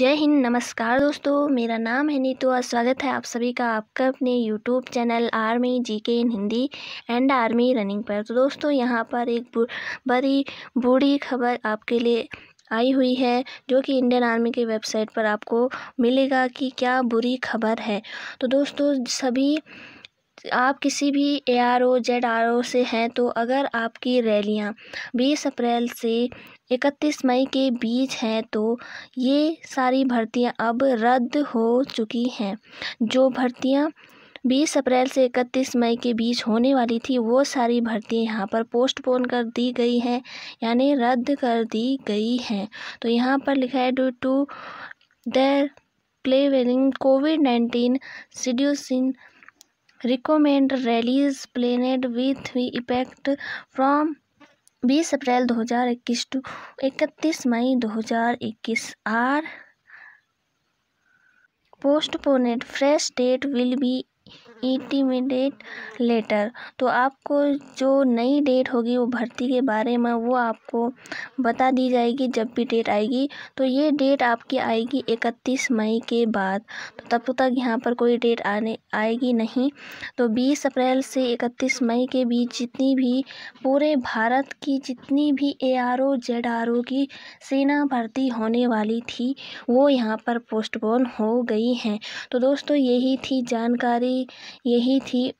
जय हिंद नमस्कार दोस्तों मेरा नाम है नीतू और स्वागत है आप सभी का आपका अपने YouTube channel army G K in Hindi and army running पर तो दोस्तों यहाँ पर एक बड़ी बूढ़ी खबर आपके लिए आई हुई है जो कि इंडियन आर्मी की वेबसाइट पर आपको मिलेगा कि क्या बुरी खबर है तो दोस्तों सभी आप किसी भी A R O Z R O से हैं तो अगर आपकी रैलियाँ बीस अप्रैल से इकतीस मई के बीच हैं तो ये सारी भर्तियाँ अब रद्द हो चुकी हैं जो भर्तियाँ बीस अप्रैल से इकतीस मई के बीच होने वाली थी वो सारी भर्तियाँ यहाँ पर पोस्टपोन कर दी गई हैं यानी रद्द कर दी गई हैं तो यहाँ पर लिखा है due to the prevailing COVID nineteen situation in recruitment rallies planned with the effect from बीस अप्रैल दो हज़ार इक्कीस टू इकतीस मई दो हज़ार इक्कीस are postponed fresh date will be intimated later तो आपको जो नई डेट होगी वो भर्ती के बारे में वो आपको बता दी जाएगी जब भी डेट आएगी तो ये डेट आपकी आएगी इकतीस मई के बाद तो तब तो तक यहाँ पर कोई डेट आने आएगी नहीं तो बीस अप्रैल से इकतीस मई के बीच जितनी भी पूरे भारत की जितनी भी A R O Z R O की सेना भर्ती होने वाली थी वो यहाँ पर पोस्टपोन हो गई हैं तो दोस्तों यही थी जानकारी यही थी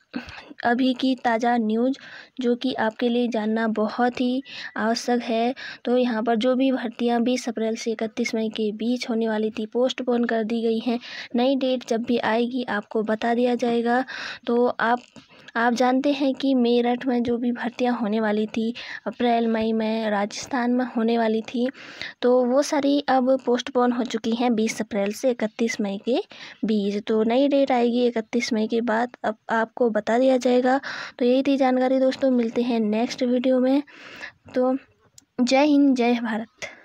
अभी की ताज़ा न्यूज जो कि आपके लिए जानना बहुत ही आवश्यक है तो यहाँ पर जो भी भर्तियाँ बीस अप्रैल से इकतीस मई के बीच होने वाली थी पोस्टपोन कर दी गई हैं नई डेट जब भी आएगी आपको बता दिया जाएगा तो आप आप जानते हैं कि मेरठ में जो भी भर्तियाँ होने वाली थी अप्रैल मई में राजस्थान में होने वाली थी तो वो सारी अब पोस्टपोन हो चुकी हैं बीस अप्रैल से इकतीस मई के बीच तो नई डेट आएगी इकतीस मई के बाद अब आपको बता दिया जाएगा तो यही थी जानकारी दोस्तों मिलते हैं नेक्स्ट वीडियो में तो जय हिंद जय भारत